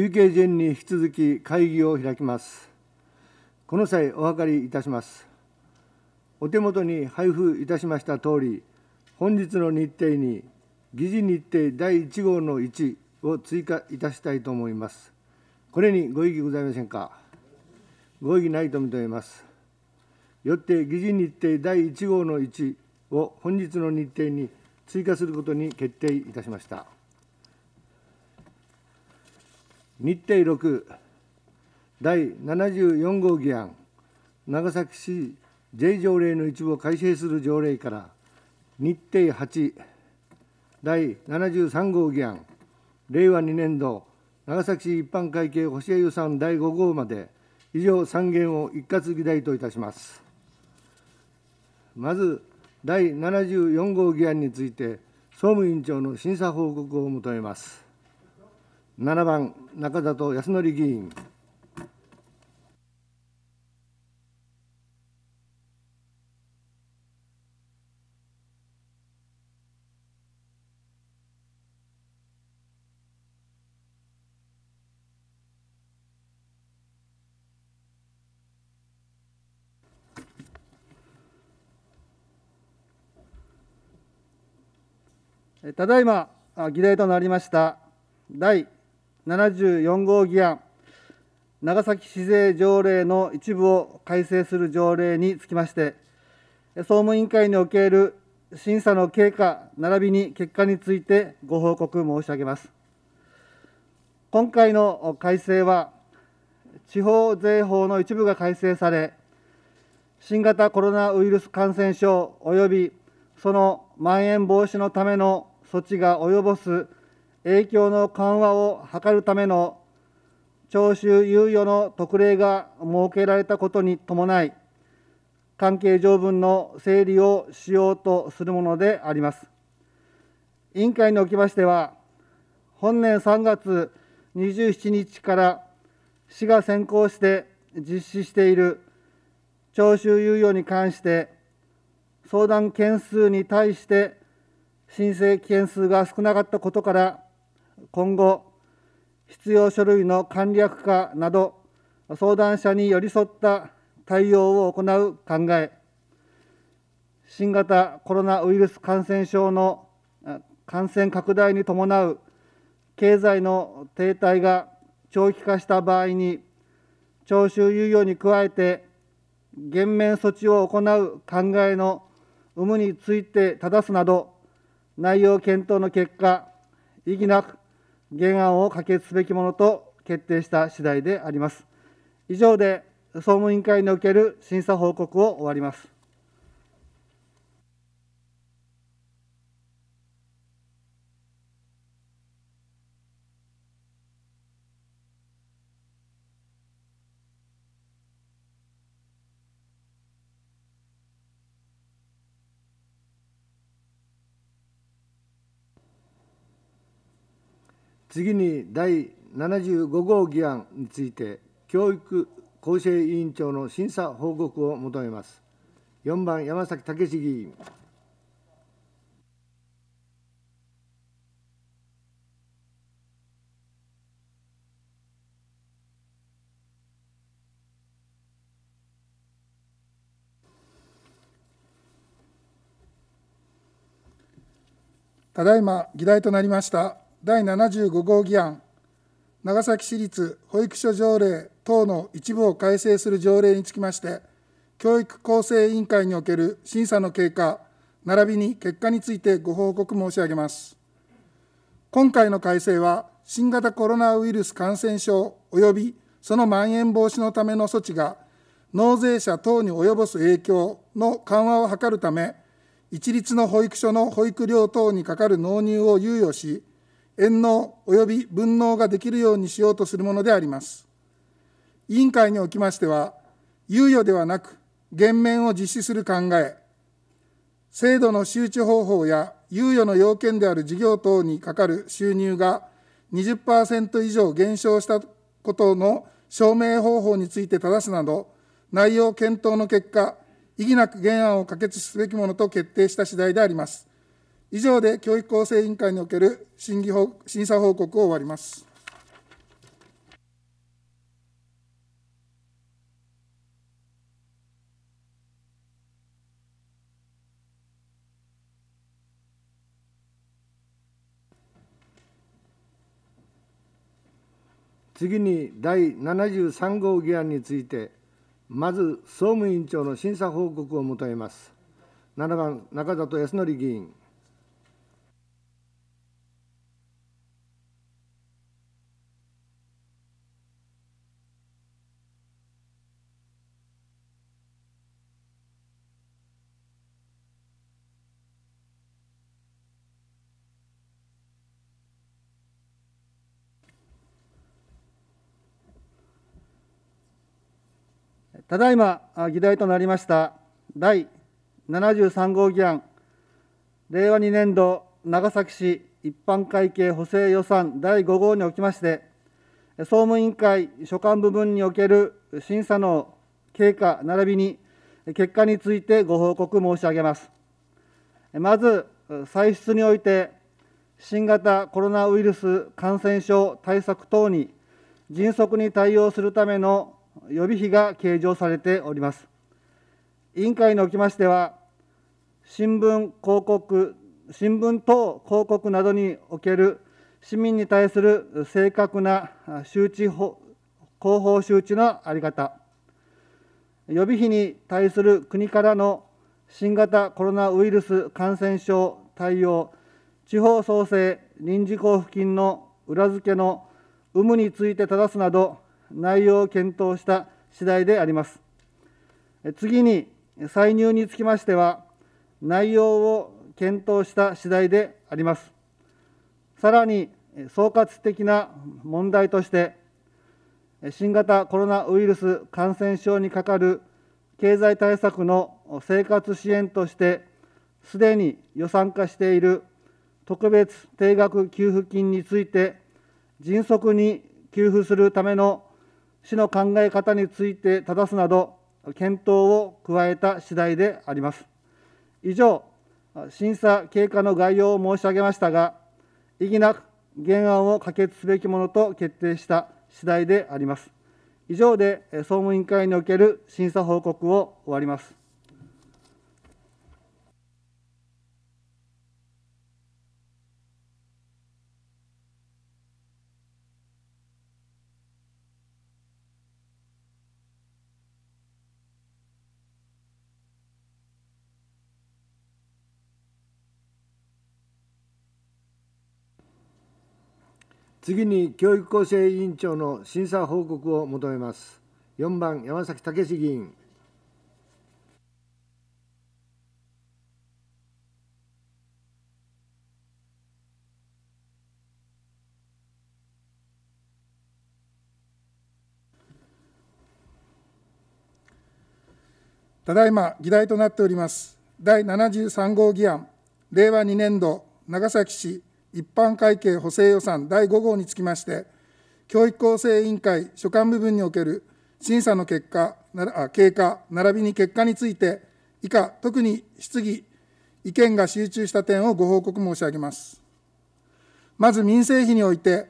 休憩前に引き続き会議を開きます。この際お諮りいたします。お手元に配布いたしました通り、本日の日程に議事日程第1号の1を追加いたしたいと思います。これにご異議ございませんか。ご異議ないと認めます。よって議事日程第1号の1を本日の日程に追加することに決定いたしました。日程6第74号議案長崎市 J 条例の一部を改正する条例から日程8第73号議案令和2年度長崎市一般会計補正予算第5号まで以上3件を一括議題といたしますまず第74号議案について総務委員長の審査報告を求めます7番、中里康則議員。ただいま議題となりました第74号議案、長崎市税条例の一部を改正する条例につきまして、総務委員会における審査の経過並びに結果についてご報告申し上げます。今回の改正は、地方税法の一部が改正され、新型コロナウイルス感染症及びそのまん延防止のための措置が及ぼす影響の緩和を図るための徴収猶予の特例が設けられたことに伴い、関係条文の整理をしようとするものであります。委員会におきましては、本年3月27日から市が先行して実施している徴収猶予に関して、相談件数に対して申請件数が少なかったことから、今後、必要書類の簡略化など、相談者に寄り添った対応を行う考え、新型コロナウイルス感染症の感染拡大に伴う経済の停滞が長期化した場合に、徴収猶予に加えて、減免措置を行う考えの有無について正すなど、内容検討の結果、意義なく原案を可決すべきものと決定した次第であります。以上で総務委員会における審査報告を終わります。次に第75号議案について、教育厚生委員長の審査報告を求めます。4番、山崎武史議員。ただいま議題となりました第75号議案、長崎市立保育所条例等の一部を改正する条例につきまして、教育構成委員会における審査の経過、並びに結果についてご報告申し上げます。今回の改正は、新型コロナウイルス感染症及びそのまん延防止のための措置が、納税者等に及ぼす影響の緩和を図るため、一律の保育所の保育料等にかかる納入を猶予し、遠納及び分納ができるようにしようとするものであります。委員会におきましては、猶予ではなく、減免を実施する考え、制度の周知方法や猶予の要件である事業等にかかる収入が20%以上減少したことの証明方法について正すなど、内容検討の結果、意義なく原案を可決すべきものと決定した次第であります。以上で教育構成委員会における審議審査報告を終わります。次に第73号議案について、まず総務委員長の審査報告を求めます。7番、中里康則議員。ただいま議題となりました第73号議案令和2年度長崎市一般会計補正予算第5号におきまして総務委員会所管部分における審査の経過並びに結果についてご報告申し上げますまず歳出において新型コロナウイルス感染症対策等に迅速に対応するための予備費が計上されております。委員会におきましては、新聞広告、新聞等広告などにおける市民に対する正確な周知広報周知の在り方、予備費に対する国からの新型コロナウイルス感染症対応、地方創生臨時交付金の裏付けの有無について正すなど、内容を検討した次第であります。次に、歳入につきましては、内容を検討した次第であります。さらに、総括的な問題として、新型コロナウイルス感染症にかかる経済対策の生活支援として、すでに予算化している特別定額給付金について、迅速に給付するための市の考え方について正すなど、検討を加えた次第であります。以上、審査経過の概要を申し上げましたが、異議なく原案を可決すべきものと決定した次第であります。以上で、総務委員会における審査報告を終わります。次に教育構成委員長の審査報告を求めます。4番山崎武史議員。ただいま議題となっております第73号議案令和2年度長崎市一般会計補正予算第5号につきまして、教育構成委員会所管部分における審査の結果、あ経過、並びに結果について、以下、特に質疑、意見が集中した点をご報告申し上げます。まず民生費において、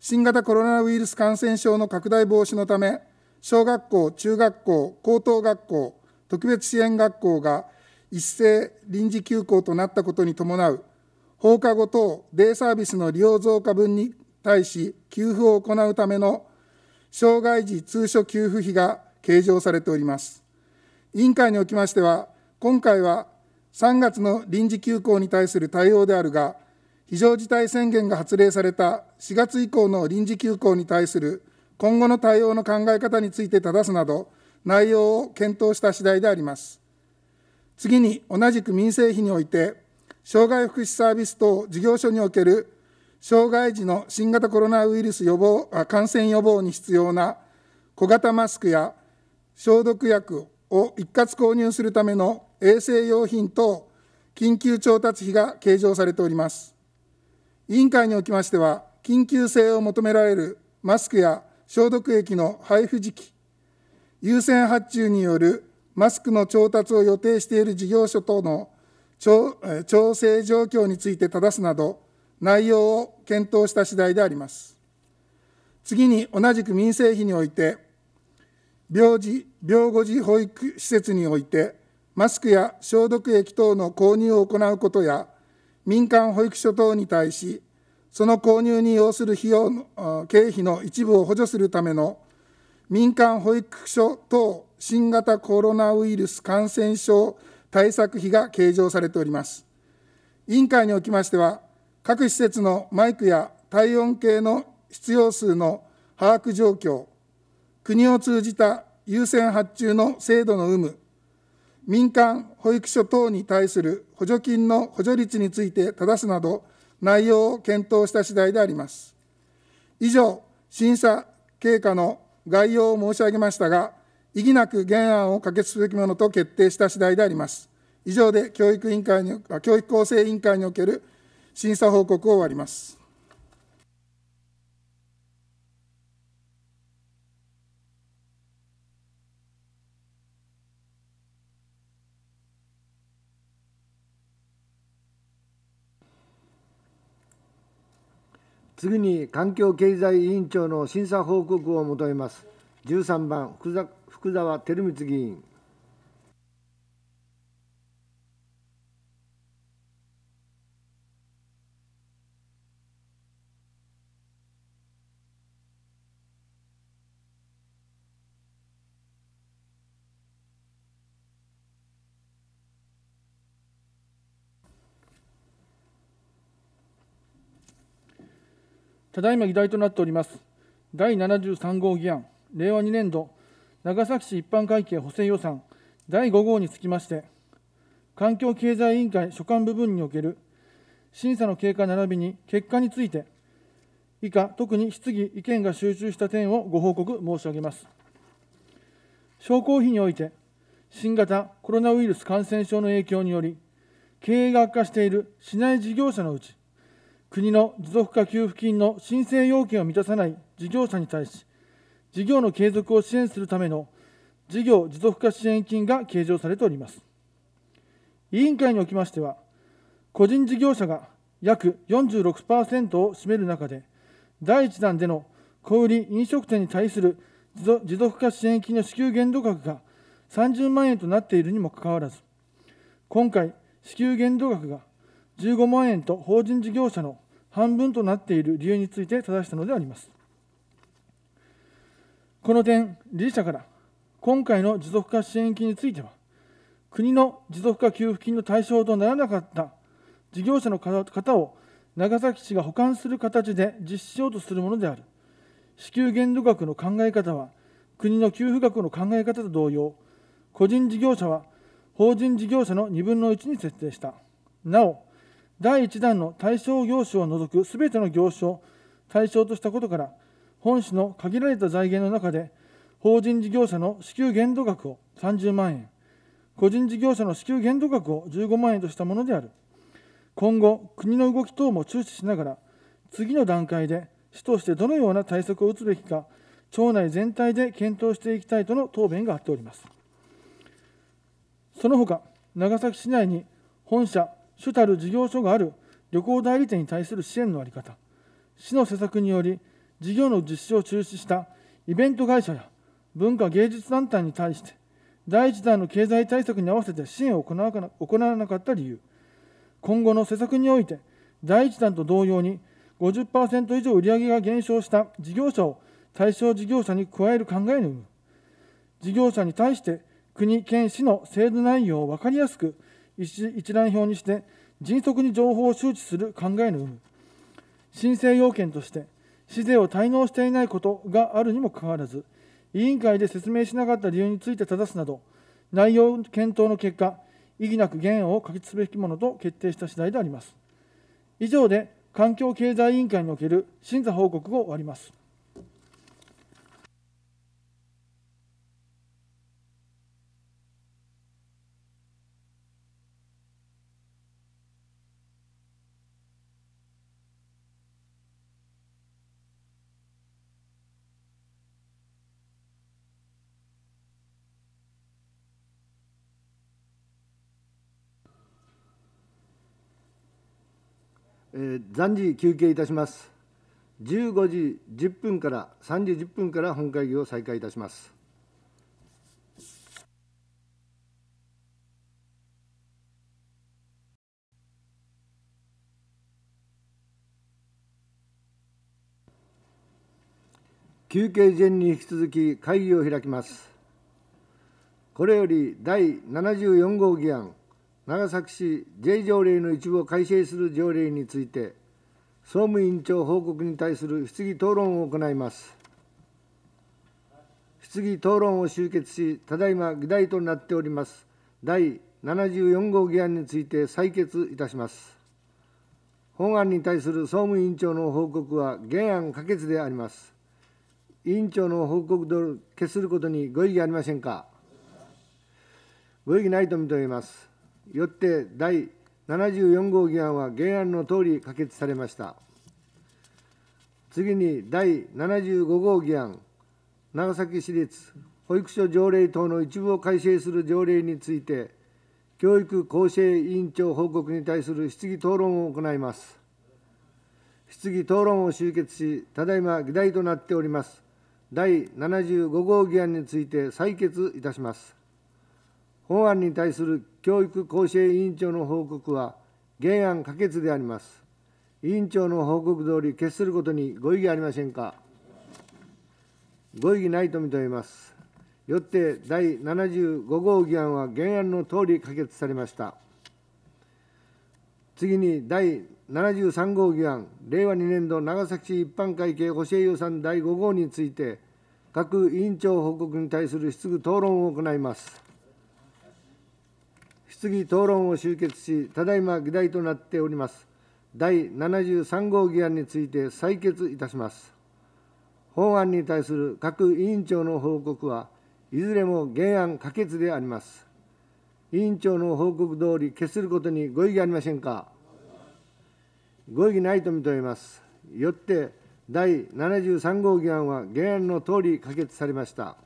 新型コロナウイルス感染症の拡大防止のため、小学校、中学校、高等学校、特別支援学校が一斉臨時休校となったことに伴う放課後等デイサービスの利用増加分に対し給付を行うための障害児通所給付費が計上されております。委員会におきましては、今回は3月の臨時休校に対する対応であるが、非常事態宣言が発令された4月以降の臨時休校に対する今後の対応の考え方について正すなど、内容を検討した次第であります。次に、同じく民生費において、障害福祉サービス等事業所における障害児の新型コロナウイルス予防感染予防に必要な小型マスクや消毒薬を一括購入するための衛生用品等緊急調達費が計上されております。委員会におきましては、緊急性を求められるマスクや消毒液の配布時期、優先発注によるマスクの調達を予定している事業所等の調整状況についてただすなど、内容を検討した次第であります。次に、同じく民生費において、病児、病後児保育施設において、マスクや消毒液等の購入を行うことや、民間保育所等に対し、その購入に要する費用の経費の一部を補助するための民間保育所等新型コロナウイルス感染症対策費が計上されております。委員会におきましては、各施設のマイクや体温計の必要数の把握状況、国を通じた優先発注の制度の有無、民間保育所等に対する補助金の補助率について正すなど、内容を検討した次第であります。以上、審査経過の概要を申し上げましたが、意義なく原案を可決すべきものと決定した次第であります。以上で教育委員会に教育構成委員会における審査報告を終わります。次に環境経済委員長の審査報告を求めます。13番福福沢照光議員ただいま議題となっております第73号議案令和2年度長崎市一般会計補正予算第5号につきまして、環境経済委員会所管部分における審査の経過並びに結果について、以下、特に質疑、意見が集中した点をご報告申し上げます。商工費において、新型コロナウイルス感染症の影響により、経営が悪化している市内事業者のうち、国の持続化給付金の申請要件を満たさない事業者に対し、事業の継続を支援するための事業持続化支援金が計上されております。委員会におきましては、個人事業者が約46%を占める中で、第1弾での小売飲食店に対する持続化支援金の支給限度額が30万円となっているにもかかわらず、今回、支給限度額が15万円と法人事業者の半分となっている理由について正したのであります。この点、理事者から、今回の持続化支援金については、国の持続化給付金の対象とならなかった事業者の方を長崎市が保管する形で実施しようとするものである。支給限度額の考え方は、国の給付額の考え方と同様、個人事業者は法人事業者の2分の1に設定した。なお、第1弾の対象業種を除くすべての業種を対象としたことから、本市の限られた財源の中で、法人事業者の支給限度額を30万円、個人事業者の支給限度額を15万円としたものである。今後、国の動き等も注視しながら、次の段階で市としてどのような対策を打つべきか、町内全体で検討していきたいとの答弁があっております。その他、長崎市内に本社、主たる事業所がある旅行代理店に対する支援の在り方、市の施策により、事業の実施を中止したイベント会社や文化芸術団体に対して、第1弾の経済対策に合わせて支援を行わなかった理由、今後の施策において、第1弾と同様に50%以上売上が減少した事業者を対象事業者に加える考えの有無、事業者に対して国、県、市の制度内容を分かりやすく一覧表にして、迅速に情報を周知する考えの有無、申請要件として、市税を滞納していないことがあるにもかかわらず、委員会で説明しなかった理由について正すなど、内容検討の結果、意義なく原案を可決すべきものと決定した次第であります。以上で、環境経済委員会における審査報告を終わります。えー、暫時休憩いたします15時10分から3時10分から本会議を再開いたします休憩前に引き続き会議を開きますこれより第74号議案長崎市 J 条例の一部を改正する条例について総務委員長報告に対する質疑討論を行います質疑討論を終結しただいま議題となっております第74号議案について採決いたします本案に対する総務委員長の報告は原案可決であります委員長の報告と決することにご異議ありませんかご異議ないと認めますよって第74号議案は原案の通り可決されました。次に第75号議案、長崎市立保育所条例等の一部を改正する条例について、教育厚生委員長報告に対する質疑討論を行います。質疑討論を終結し、ただいま議題となっております、第75号議案について採決いたします。本案に対する教育厚生委員長の報告は、原案可決であります。委員長の報告通り、決することにご異議ありませんか。ご異議ないと認めます。よって第75号議案は原案の通り可決されました。次に第73号議案、令和2年度長崎市一般会計補正予算第5号について、各委員長報告に対する質疑討論を行います。質疑討論を終結し、ただいま議題となっております、第73号議案について採決いたします。法案に対する各委員長の報告は、いずれも原案可決であります。委員長の報告通り決することにご異議ありませんか。ご異議ないと認めます。よって第73号議案は原案の通り可決されました。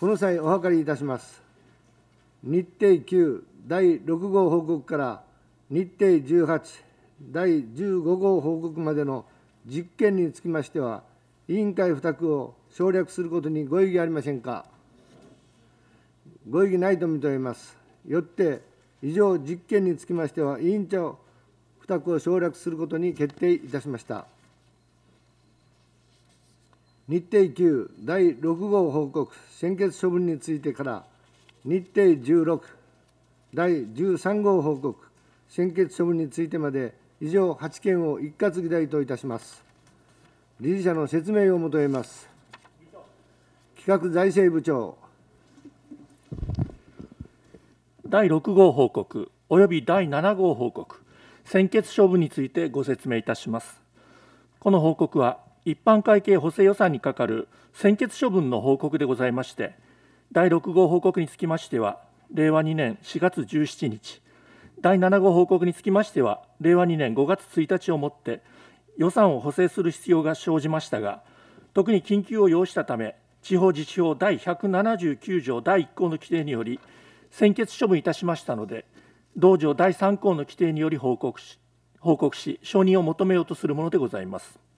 この際お諮りいたします。日程9第6号報告から日程18第15号報告までの実験につきましては委員会付託を省略することにご異議ありませんかご異議ないと認めますよって以上実験につきましては委員長付託を省略することに決定いたしました日程9第6号報告先決処分についてから日程16第13号報告専決処分についてまで以上8件を一括議題といたします理事者の説明を求めます企画財政部長第6号報告および第7号報告専決処分についてご説明いたしますこの報告は一般会計補正予算に係る専決処分の報告でございまして第6号報告につきましては、令和2年4月17日、第7号報告につきましては、令和2年5月1日をもって、予算を補正する必要が生じましたが、特に緊急を要したため、地方自治法第179条第1項の規定により、専決処分いたしましたので、同条第3項の規定により報告し、報告し承認を求めようとするものでございます。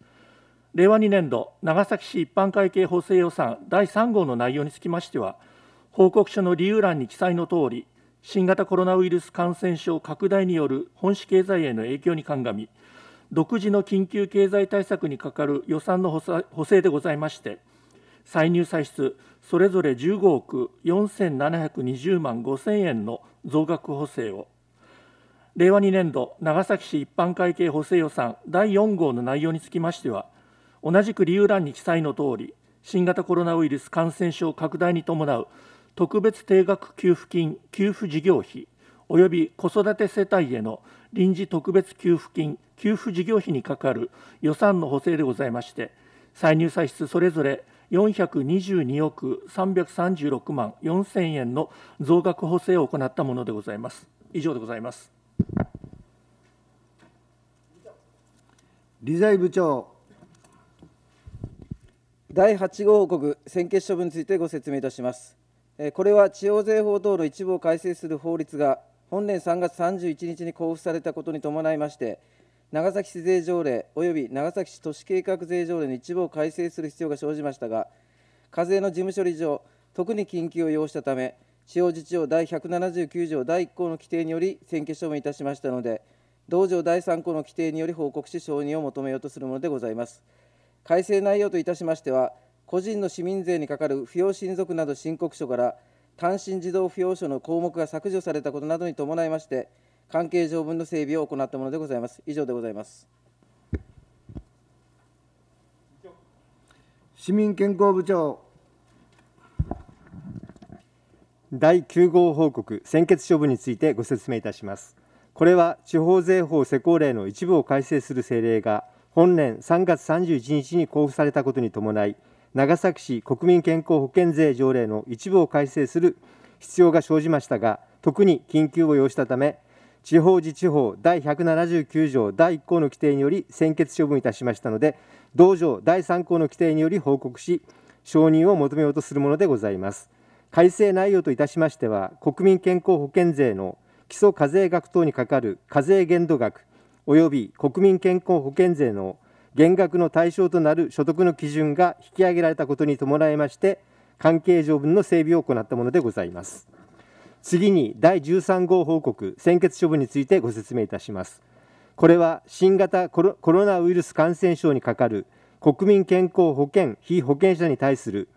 令和2年度長崎市一般会計補正予算第3号の内容につきましては、報告書の理由欄に記載のとおり、新型コロナウイルス感染症拡大による本市経済への影響に鑑み、独自の緊急経済対策にかかる予算の補正でございまして、歳入歳出、それぞれ15億4720万5000円の増額補正を、令和2年度長崎市一般会計補正予算第4号の内容につきましては、同じく理由欄に記載のとおり新型コロナウイルス感染症拡大に伴う特別定額給付金給付事業費および子育て世帯への臨時特別給付金給付事業費にかかる予算の補正でございまして歳入歳出それぞれ422億336万4000円の増額補正を行ったものでございます。以上でございます。理財部長。第8号報告専決処分についてご説明いたします。これは地方税法等の一部を改正する法律が本年3月31日に交付されたことに伴いまして、長崎市税条例及び長崎市都市計画税条例の一部を改正する必要が生じましたが、課税の事務処理上、特に緊急を要したため、地方自治法第179条第1項の規定により選挙処分いたしましたので、同条第3項の規定により報告し、承認を求めようとするものでございます。改正内容といたしましては、個人の市民税にかかる扶養親族など申告書から、単身児童扶養所の項目が削除されたことなどに伴いまして、関係条文の整備を行ったものでございます。以上でございます。市民健康部長。第9号報告、専決処分についてご説明いたします。これは地方税法施行令の一部を改正する政令が本年3月31日に交付されたことに伴い、長崎市国民健康保険税条例の一部を改正する必要が生じましたが、特に緊急を要したため、地方自治法第179条第1項の規定により専決処分いたしましたので、同条第3項の規定により報告し、承認を求めようとするものでございます。改正内容といたしましては、国民健康保険税の基礎課税額等にかかる課税限度額及び国民健康保険税の減額の対象となる所得の基準が引き上げられたことに伴いまして、関係条文の整備を行ったものでございます。次に第13号報告、専決処分についてご説明いたします。これは新型コロナウイルス感染症にかかる国民健康保険・被保険者に対する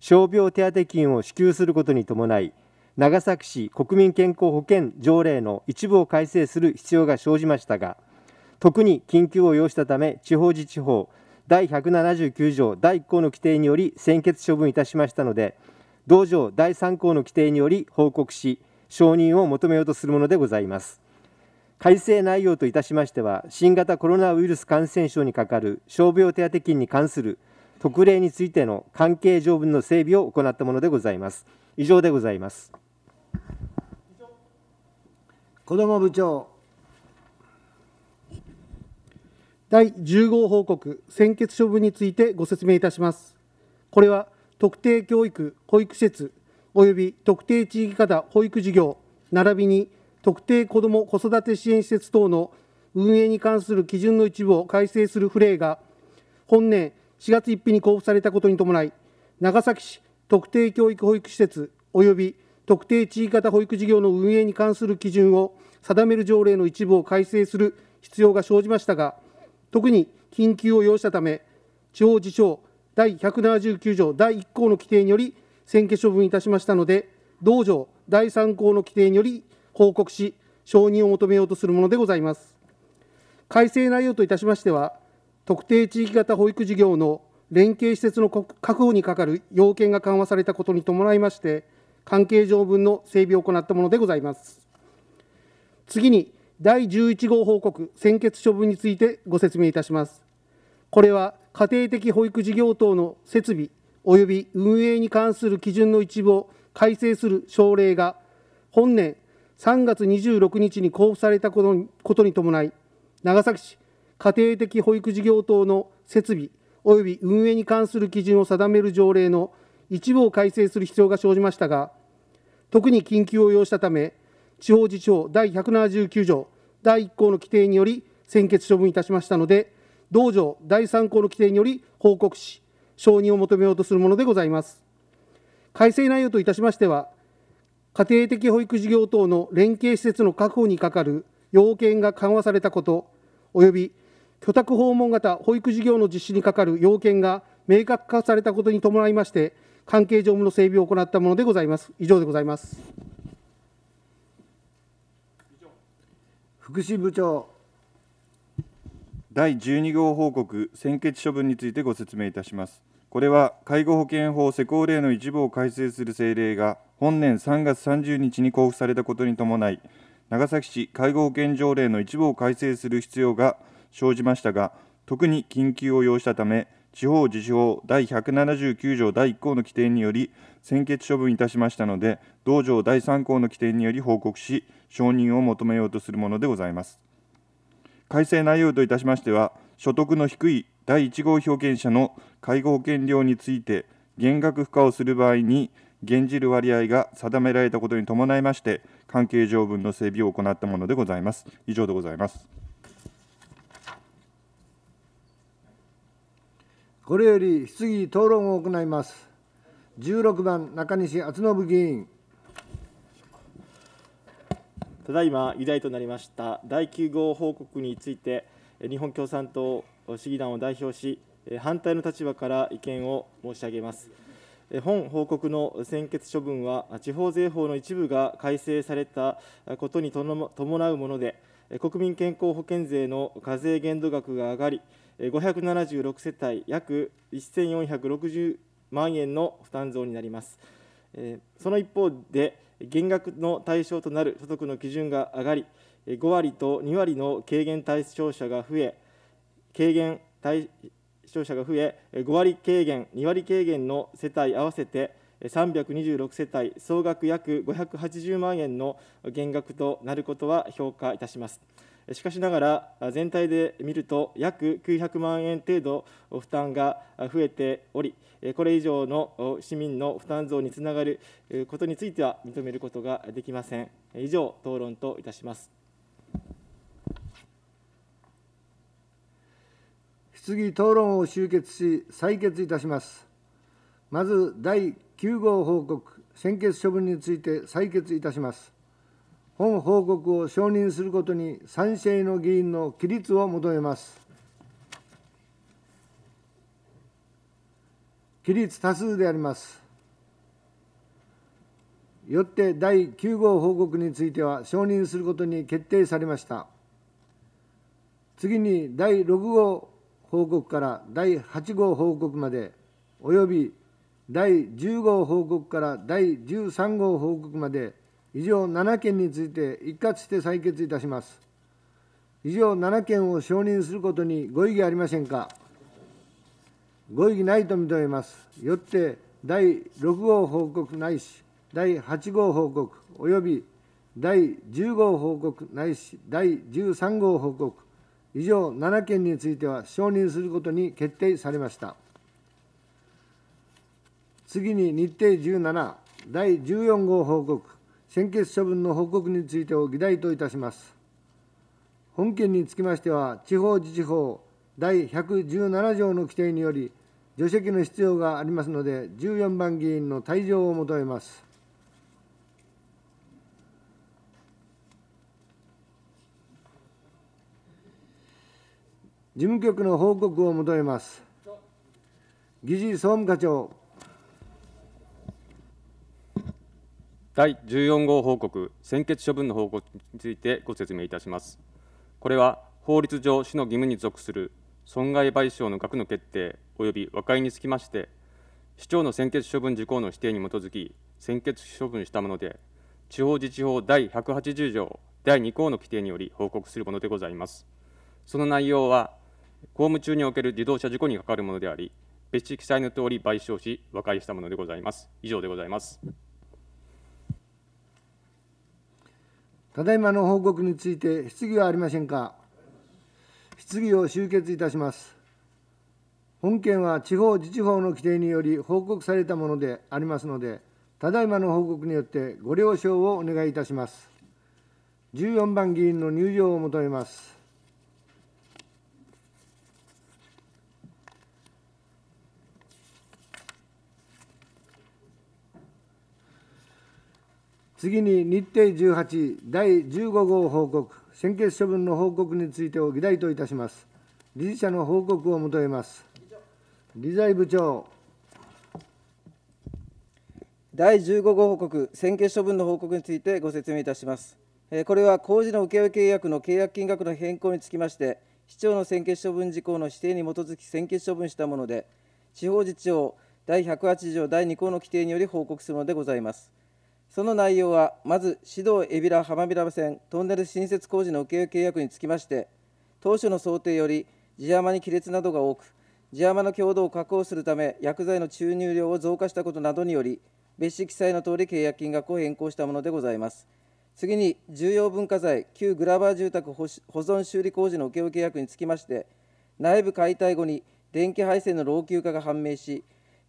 傷病手当金を支給することに伴い、長崎市国民健康保険条例の一部を改正する必要が生じましたが、特に緊急を要したため地方自治法第179条第1項の規定により専決処分いたしましたので同条第3項の規定により報告し承認を求めようとするものでございます改正内容といたしましては新型コロナウイルス感染症にかかる傷病手当金に関する特例についての関係条文の整備を行ったものでございます以上でございます子ども部長第10号報告専決処分についてご説明いたします。これは特定教育・保育施設及び特定地域型保育事業並びに特定子ども子育て支援施設等の運営に関する基準の一部を改正する不例が本年4月1日に交付されたことに伴い長崎市特定教育保育施設及び特定地域型保育事業の運営に関する基準を定める条例の一部を改正する必要が生じましたが特に緊急を要したため、地方自治第179条第1項の規定により、選挙処分いたしましたので、同条第3項の規定により報告し、承認を求めようとするものでございます。改正内容といたしましては、特定地域型保育事業の連携施設の確保に係る要件が緩和されたことに伴いまして、関係条文の整備を行ったものでございます。次に、第11号報告専決処分についてご説明いたします。これは家庭的保育事業等の設備及び運営に関する基準の一部を改正する省令が本年3月26日に交付されたことに伴い、長崎市家庭的保育事業等の設備及び運営に関する基準を定める条例の一部を改正する必要が生じましたが、特に緊急を要したため、地方自治法第179条第1項の規定により専決処分いたしましたので、同条第3項の規定により報告し、承認を求めようとするものでございます。改正内容といたしましては、家庭的保育事業等の連携施設の確保に係る要件が緩和されたこと、および居宅訪問型保育事業の実施に係る要件が明確化されたことに伴いまして、関係上務の整備を行ったものでございます。以上でございます。福祉部長第12号報告専決処分についてご説明いたしますこれは介護保険法施行令の一部を改正する政令が本年3月30日に交付されたことに伴い長崎市介護保険条例の一部を改正する必要が生じましたが特に緊急を要したため地方自治法第179条第1項の規定により先決処分いたしましたので、道場第3項の規定により報告し、承認を求めようとするものでございます。改正内容といたしましては、所得の低い第1号表現者の介護保険料について、減額負荷をする場合に、減じる割合が定められたことに伴いまして、関係条文の整備を行ったものでございます。以上でございます。これより質疑討論を行います。16番中西厚信議員ただいま議題となりました第9号報告について日本共産党市議団を代表し反対の立場から意見を申し上げます本報告の専決処分は地方税法の一部が改正されたことに伴うもので国民健康保険税の課税限度額が上がり576世帯約1460万円の負担増になります。その一方で、減額の対象となる所得の基準が上がり、5割と2割の軽減対象者が増え、軽減対象者が増え、5割軽減、2割軽減の世帯合わせて326世帯、総額約580万円の減額となることは評価いたします。しかしながら、全体で見ると、約900万円程度負担が増えており、これ以上の市民の負担増につながることについては認めることができません。以上、討論といたします。質疑討論を終結し、採決いたします。まず第9号報告、専決処分について採決いたします。本報告を承認することに賛成の議員の起立を求めます。起立多数であります。よって第9号報告については承認することに決定されました。次に第6号報告から第8号報告まで、および第10号報告から第13号報告まで、以上7件について一括して採決いたします。以上7件を承認することにご異議ありませんか。ご異議ないと認めます。よって第6号報告ないし、第8号報告及び第10号報告ないし、第13号報告、以上7件については承認することに決定されました。次に日程17、第14号報告。先決処分の報告についてを議題といたします。本件につきましては、地方自治法第117条の規定により、除籍の必要がありますので、14番議員の退場を求めます。事務局の報告を求めます。議事総務課長第14号報告、専決処分の報告についてご説明いたします。これは、法律上、市の義務に属する損害賠償の額の決定及び和解につきまして、市長の専決処分事項の指定に基づき、専決処分したもので、地方自治法第180条第2項の規定により報告するものでございます。その内容は、公務中における自動車事故に係るものであり、別紙記載のとおり賠償し、和解したものでございます。以上でございます。ただいまの報告について質疑はありませんか質疑を終結いたします本件は地方自治法の規定により報告されたものでありますのでただいまの報告によってご了承をお願いいたします14番議員の入場を求めます次に日程18第15号報告専決処分の報告についてを議題といたします理事者の報告を求めます理財部長第15号報告専決処分の報告についてご説明いたしますこれは工事の請負契約の契約金額の変更につきまして市長の専決処分事項の指定に基づき専決処分したもので地方自治法第108条第2項の規定により報告するのでございますその内容は、まず、指導海老名浜平線トンネル新設工事の請負契約につきまして、当初の想定より地山に亀裂などが多く、地山の強度を確保するため、薬剤の注入量を増加したことなどにより、別紙記載のとおり契約金額を変更したものでございます。次に、重要文化財、旧グラバー住宅保存修理工事の請負契約につきまして、内部解体後に電気配線の老朽化が判明し、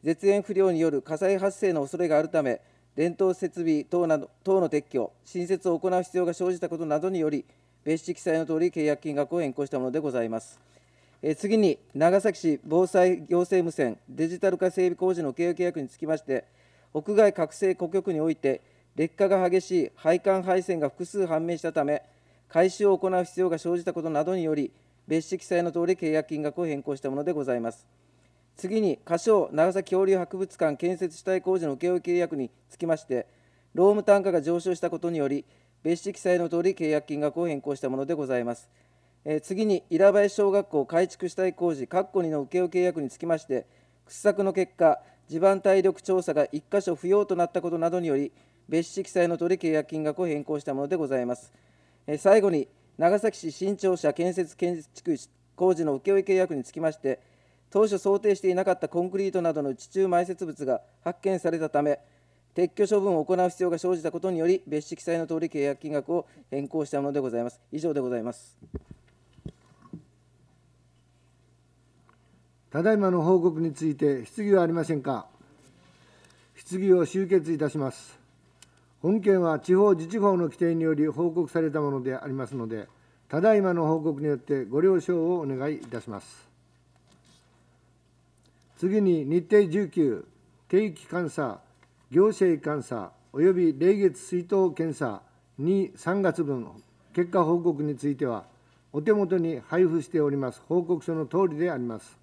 絶縁不良による火災発生の恐れがあるため、伝統設備等など等の撤去、新設を行う必要が生じたことなどにより、別紙記載のとおり契約金額を変更したものでございます。え次に、長崎市防災行政無線デジタル化整備工事の契約契約につきまして、屋外覚醒顧局において、劣化が激しい配管配線が複数判明したため、改修を行う必要が生じたことなどにより、別紙記載のとおり契約金額を変更したものでございます。次に、仮称長崎恐竜博物館建設主体工事の請負契約につきまして、労務単価が上昇したことにより、別紙記載のとおり契約金額を変更したものでございます。えー、次に、伊良林小学校改築主体工事、括弧2の請負契約につきまして、掘削の結果、地盤体力調査が1箇所不要となったことなどにより、別紙記載のとおり契約金額を変更したものでございます。えー、最後に、長崎市新庁舎建設建築工事の請負契約につきまして、当初想定していなかったコンクリートなどの地中埋設物が発見されたため、撤去処分を行う必要が生じたことにより、別紙記載の通り契約金額を変更したものでございます。以上でございます。ただいまの報告について、質疑はありませんか。質疑を終結いたします。本件は地方自治法の規定により報告されたものでありますので、ただいまの報告によってご了承をお願いいたします。次に日程19、定期監査、行政監査及び霊月水筒検査に3月分、結果報告については、お手元に配布しております報告書の通りであります。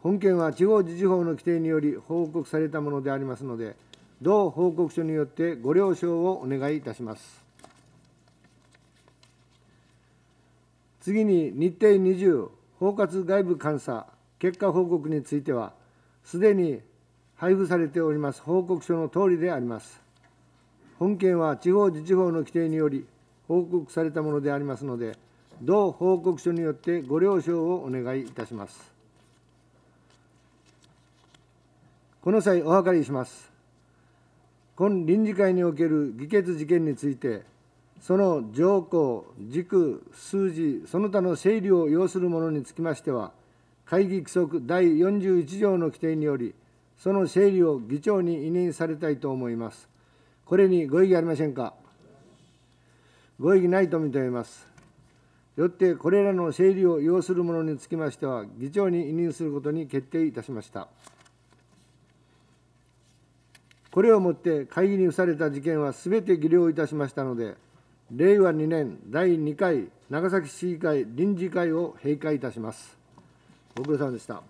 本件は地方自治法の規定により報告されたものでありますので、同報告書によってご了承をお願いいたします。次に日程20、包括外部監査結果報告については、すでに配布されております報告書のとおりであります。本件は地方自治法の規定により報告されたものでありますので、同報告書によってご了承をお願いいたします。この際、お諮りします。今臨時会における議決事件について、その条項、軸、数字、その他の整理を要するものにつきましては、会議規則第41条の規定により、その整理を議長に委任されたいと思います。これにご異議ありませんか。ご異議ないと認めます。よって、これらの整理を要するものにつきましては、議長に委任することに決定いたしました。これをもって会議に付された事件はすべて議了いたしましたので、令和2年第2回長崎市議会臨時会を閉会いたします。ご苦労さんでした。